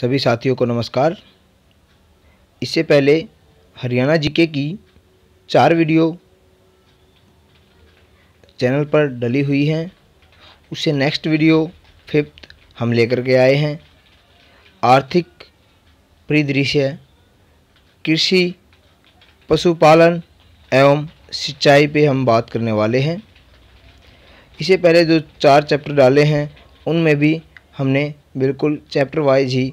सभी साथियों को नमस्कार इससे पहले हरियाणा जीके की चार वीडियो चैनल पर डली हुई हैं उससे नेक्स्ट वीडियो फिफ्थ हम लेकर के आए हैं आर्थिक परिदृश्य कृषि पशुपालन एवं सिंचाई पे हम बात करने वाले हैं इससे पहले जो चार चैप्टर डाले हैं उनमें भी हमने बिल्कुल चैप्टर वाइज ही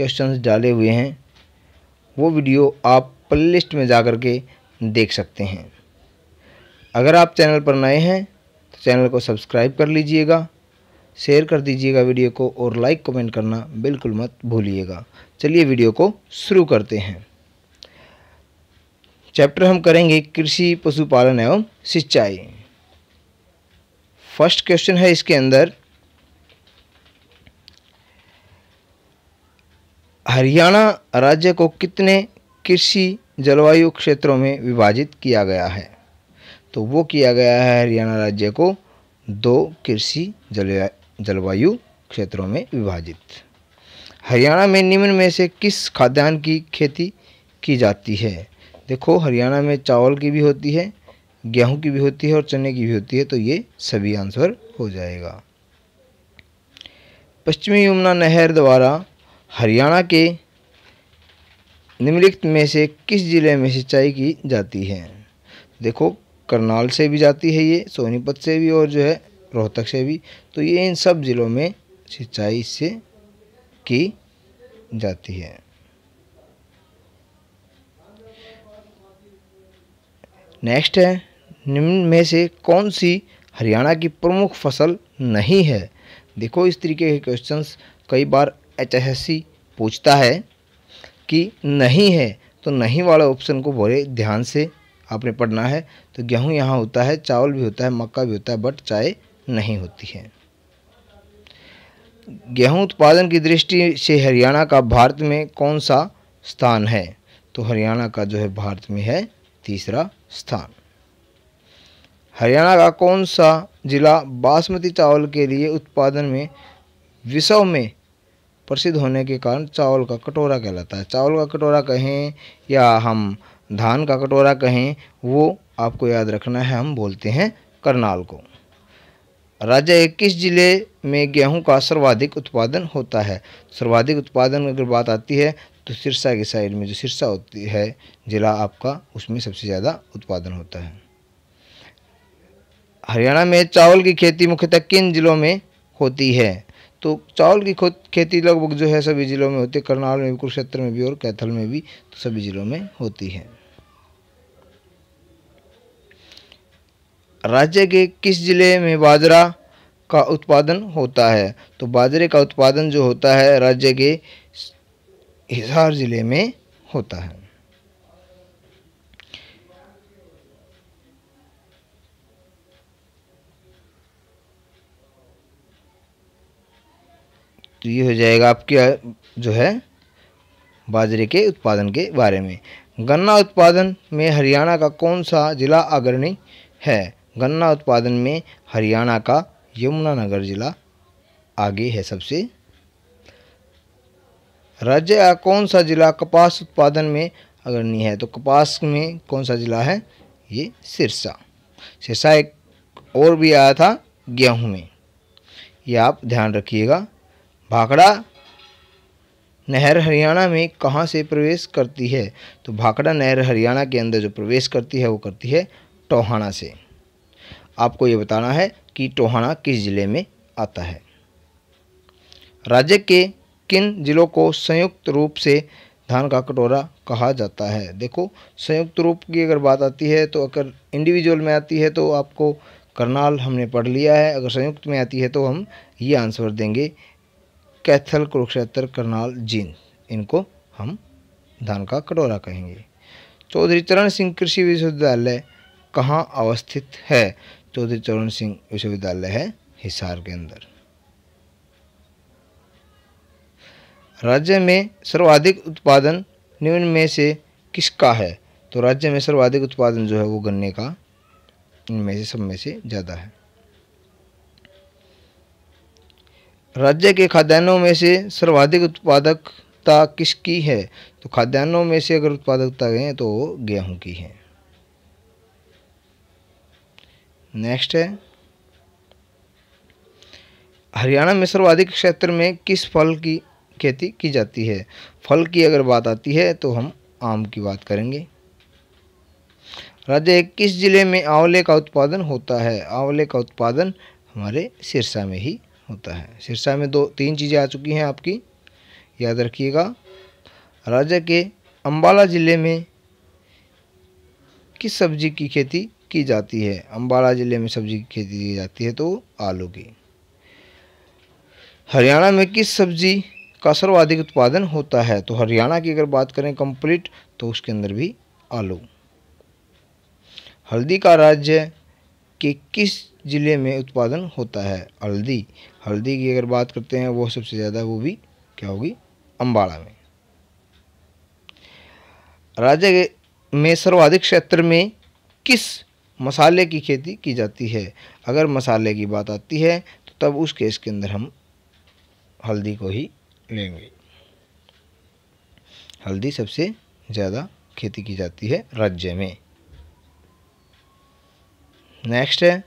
क्वेश्चन डाले हुए हैं वो वीडियो आप प्ले लिस्ट में जा कर के देख सकते हैं अगर आप चैनल पर नए हैं तो चैनल को सब्सक्राइब कर लीजिएगा शेयर कर दीजिएगा वीडियो को और लाइक कमेंट करना बिल्कुल मत भूलिएगा चलिए वीडियो को शुरू करते हैं चैप्टर हम करेंगे कृषि पशुपालन एवं सिंचाई फर्स्ट क्वेश्चन है इसके अंदर हरियाणा राज्य को कितने कृषि जलवायु क्षेत्रों में विभाजित किया गया है तो वो किया गया है हरियाणा राज्य को दो कृषि जलवायु क्षेत्रों में विभाजित हरियाणा में निम्न में से किस खाद्यान्न की खेती की जाती है देखो हरियाणा में चावल की भी होती है गेहूं की भी होती है और चने की भी होती है तो ये सभी आंसर हो जाएगा पश्चिमी यमुना नहर द्वारा हरियाणा के निम्नलिखित में से किस ज़िले में सिंचाई की जाती है देखो करनाल से भी जाती है ये सोनीपत से भी और जो है रोहतक से भी तो ये इन सब ज़िलों में सिंचाई इससे की जाती है नेक्स्ट है निम्न में से कौन सी हरियाणा की प्रमुख फसल नहीं है देखो इस तरीके के क्वेश्चंस कई बार एच पूछता है कि नहीं है तो नहीं वाले ऑप्शन को बड़े ध्यान से आपने पढ़ना है तो गेहूँ यहाँ होता है चावल भी होता है मक्का भी होता है बट चाय नहीं होती है गेहूं उत्पादन की दृष्टि से हरियाणा का भारत में कौन सा स्थान है तो हरियाणा का जो है भारत में है तीसरा स्थान हरियाणा का कौन सा जिला बासमती चावल के लिए उत्पादन में विश्व में प्रसिद्ध होने के कारण चावल का कटोरा कहलाता है चावल का कटोरा कहें या हम धान का कटोरा कहें वो आपको याद रखना है हम बोलते हैं करनाल को राज्य किस जिले में गेहूं का सर्वाधिक उत्पादन होता है सर्वाधिक उत्पादन अगर बात आती है तो सिरसा की साइड में जो सिरसा होती है जिला आपका उसमें सबसे ज़्यादा उत्पादन होता है हरियाणा में चावल की खेती मुख्यतः किन जिलों में होती है तो चावल की खेती लगभग जो है सभी ज़िलों में होती है करनाल में भी कुरुक्षेत्र में भी और कैथल में भी तो सभी ज़िलों में होती है राज्य के किस ज़िले में बाजरा का उत्पादन होता है तो बाजरे का उत्पादन जो होता है राज्य के हिसार ज़िले में होता है तो ये हो जाएगा आपके जो है बाजरे के उत्पादन के बारे में गन्ना उत्पादन में हरियाणा का कौन सा जिला अग्रणी है गन्ना उत्पादन में हरियाणा का यमुनानगर जिला आगे है सबसे राज्य का कौन सा जिला कपास उत्पादन में अग्रणी है तो कपास में कौन सा जिला है ये सिरसा सिरसा एक और भी आया था गेहूँ में ये आप ध्यान रखिएगा भाखड़ा नहर हरियाणा में कहाँ से प्रवेश करती है तो भाखड़ा नहर हरियाणा के अंदर जो प्रवेश करती है वो करती है टोहाना से आपको ये बताना है कि टोहाना किस ज़िले में आता है राज्य के किन जिलों को संयुक्त रूप से धान का कटोरा कहा जाता है देखो संयुक्त रूप की अगर बात आती है तो अगर इंडिविजुअल में आती है तो आपको करनाल हमने पढ़ लिया है अगर संयुक्त में आती है तो हम ये आंसर देंगे कैथल कुरुक्षेत्र करनाल जींद इनको हम धान का कटोरा कहेंगे चौधरी तो चरण सिंह कृषि विश्वविद्यालय कहाँ अवस्थित है चौधरी तो चरण सिंह विश्वविद्यालय है हिसार के अंदर राज्य में सर्वाधिक उत्पादन निम्न में से किसका है तो राज्य में सर्वाधिक उत्पादन जो है वो गन्ने का इनमें से सब में से ज़्यादा है राज्य के खाद्यान्नों में से सर्वाधिक उत्पादकता किसकी है तो खाद्यान्नों में से अगर उत्पादकता है तो गेहूं की है नेक्स्ट है हरियाणा में सर्वाधिक क्षेत्र में किस फल की खेती की जाती है फल की अगर बात आती है तो हम आम की बात करेंगे राज्य किस जिले में आंवले का उत्पादन होता है आंवले का उत्पादन हमारे सिरसा में ही होता है सिरसा में दो तीन चीज़ें आ चुकी हैं आपकी याद रखिएगा राज्य के अंबाला ज़िले में किस सब्जी की खेती की जाती है अंबाला ज़िले में सब्जी की खेती की जाती है तो आलू की हरियाणा में किस सब्जी का सर्वाधिक उत्पादन होता है तो हरियाणा की अगर बात करें कंप्लीट तो उसके अंदर भी आलू हल्दी का राज्य के किस ज़िले में उत्पादन होता है हल्दी हल्दी की अगर बात करते हैं वो सबसे ज़्यादा वो भी क्या होगी अम्बाड़ा में राज्य में सर्वाधिक क्षेत्र में किस मसाले की खेती की जाती है अगर मसाले की बात आती है तो तब उस केस के अंदर हम हल्दी को ही लेंगे हल्दी सबसे ज़्यादा खेती की जाती है राज्य में नेक्स्ट है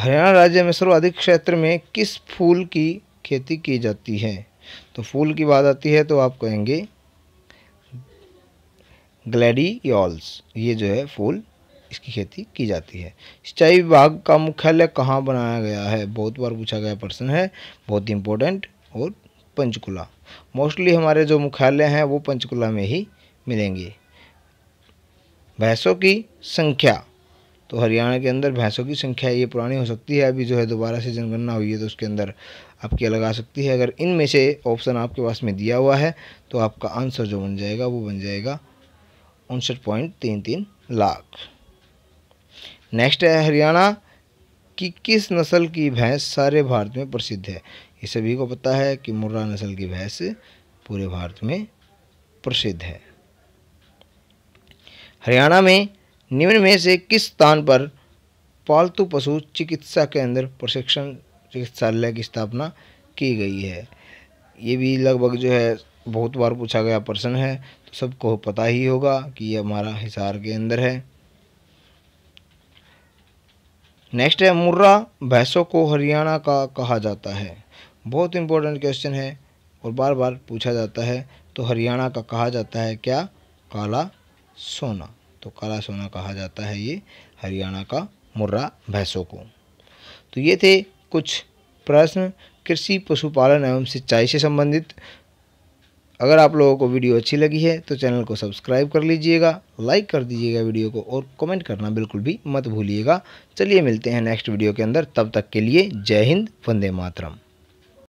हरियाणा राज्य में सर्वाधिक क्षेत्र में किस फूल की खेती की जाती है तो फूल की बात आती है तो आप कहेंगे ग्लैडियोल्स ये जो है फूल इसकी खेती की जाती है सिंचाई विभाग का मुख्यालय कहाँ बनाया गया है बहुत बार पूछा गया प्रश्न है बहुत ही इम्पोर्टेंट और पंचकुला मोस्टली हमारे जो मुख्यालय हैं वो पंचकुला में ही मिलेंगे भैंसों की संख्या तो हरियाणा के अंदर भैंसों की संख्या ये पुरानी हो सकती है अभी जो है दोबारा से जनगणना हुई है तो उसके अंदर आपकी अलग आ सकती है अगर इनमें से ऑप्शन आपके पास में दिया हुआ है तो आपका आंसर जो बन जाएगा वो बन जाएगा उनसठ पॉइंट तीन तीन लाख नेक्स्ट है हरियाणा कि किस नस्ल की भैंस सारे भारत में प्रसिद्ध है ये सभी को पता है कि मुर्रा नस्ल की भैंस पूरे भारत में प्रसिद्ध है हरियाणा में निम्न में से किस स्थान पर पालतू पशु चिकित्सा केंद्र प्रशिक्षण चिकित्सालय की स्थापना की गई है ये भी लगभग जो है बहुत बार पूछा गया प्रश्न है तो सबको पता ही होगा कि ये हमारा हिसार के अंदर है नेक्स्ट है मुर्रा भैंसों को हरियाणा का कहा जाता है बहुत इंपॉर्टेंट क्वेश्चन है और बार बार पूछा जाता है तो हरियाणा का कहा जाता है क्या काला सोना तो काला सोना कहा जाता है ये हरियाणा का मुर्रा भैंसों को तो ये थे कुछ प्रश्न कृषि पशुपालन एवं सिंचाई से संबंधित अगर आप लोगों को वीडियो अच्छी लगी है तो चैनल को सब्सक्राइब कर लीजिएगा लाइक कर दीजिएगा वीडियो को और कमेंट करना बिल्कुल भी मत भूलिएगा चलिए मिलते हैं नेक्स्ट वीडियो के अंदर तब तक के लिए जय हिंद वंदे मातरम